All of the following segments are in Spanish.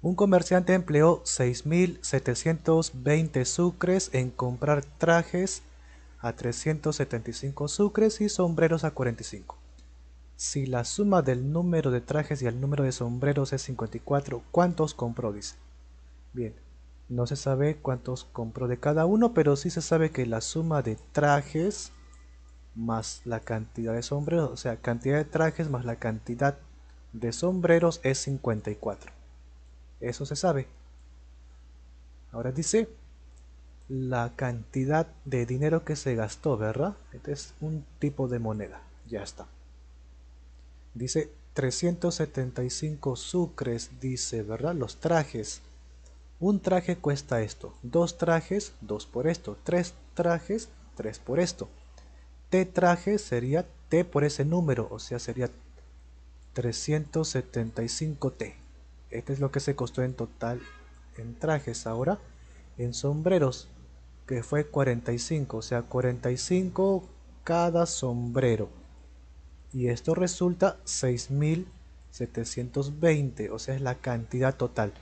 Un comerciante empleó 6.720 sucres en comprar trajes a 375 sucres y sombreros a 45. Si la suma del número de trajes y el número de sombreros es 54, ¿cuántos compró? Dice. Bien, no se sabe cuántos compró de cada uno, pero sí se sabe que la suma de trajes más la cantidad de sombreros, o sea, cantidad de trajes más la cantidad de sombreros es 54. Eso se sabe. Ahora dice la cantidad de dinero que se gastó, ¿verdad? Este es un tipo de moneda. Ya está. Dice 375 sucres, dice, ¿verdad? Los trajes. Un traje cuesta esto. Dos trajes, dos por esto. Tres trajes, tres por esto. T traje sería T por ese número, o sea, sería 375T. Este es lo que se costó en total en trajes ahora. En sombreros, que fue 45, o sea, 45 cada sombrero. Y esto resulta 6.720, o sea, es la cantidad total.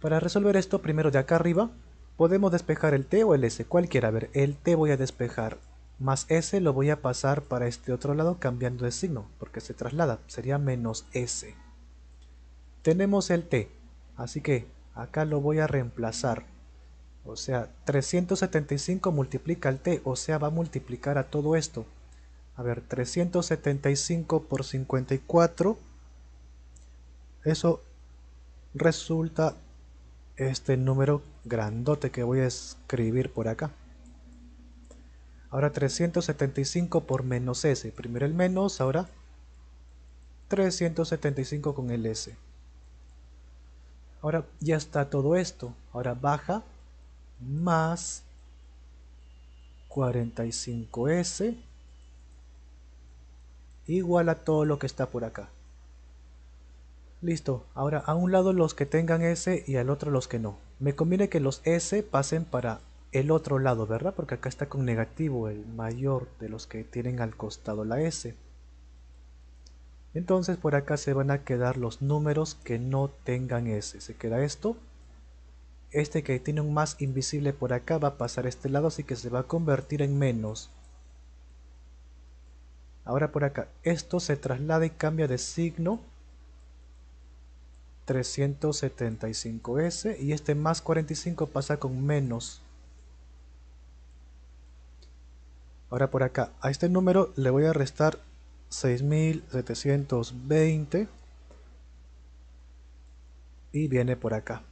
Para resolver esto, primero de acá arriba, podemos despejar el T o el S, cualquiera. A ver, el T voy a despejar, más S lo voy a pasar para este otro lado cambiando de signo, porque se traslada, sería menos S tenemos el t, así que acá lo voy a reemplazar. O sea, 375 multiplica el t, o sea, va a multiplicar a todo esto. A ver, 375 por 54, eso resulta este número grandote que voy a escribir por acá. Ahora 375 por menos s. Primero el menos, ahora 375 con el s. Ahora ya está todo esto. Ahora baja más 45S igual a todo lo que está por acá. Listo, ahora a un lado los que tengan S y al otro los que no. Me conviene que los S pasen para el otro lado, ¿verdad? Porque acá está con negativo el mayor de los que tienen al costado la S. Entonces por acá se van a quedar los números que no tengan S. Se queda esto. Este que tiene un más invisible por acá va a pasar a este lado, así que se va a convertir en menos. Ahora por acá, esto se traslada y cambia de signo 375S y este más 45 pasa con menos. Ahora por acá, a este número le voy a restar 6720 y viene por acá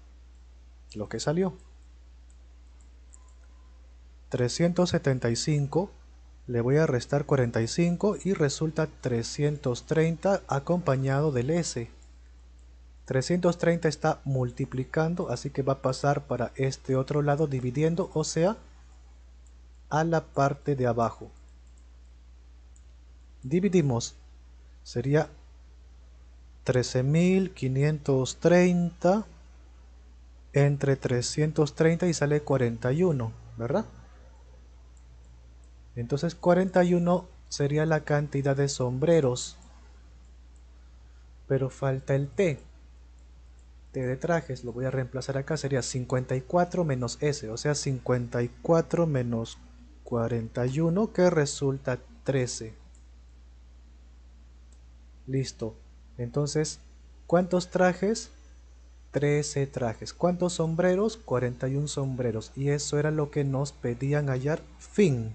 lo que salió 375 le voy a restar 45 y resulta 330 acompañado del S 330 está multiplicando así que va a pasar para este otro lado dividiendo o sea a la parte de abajo dividimos, sería 13.530 entre 330 y sale 41, ¿verdad? Entonces 41 sería la cantidad de sombreros. Pero falta el T. T de trajes, lo voy a reemplazar acá, sería 54 menos S, o sea 54 menos 41 que resulta 13. Listo. Entonces, ¿cuántos trajes? 13 trajes. ¿Cuántos sombreros? 41 sombreros. Y eso era lo que nos pedían hallar. Fin.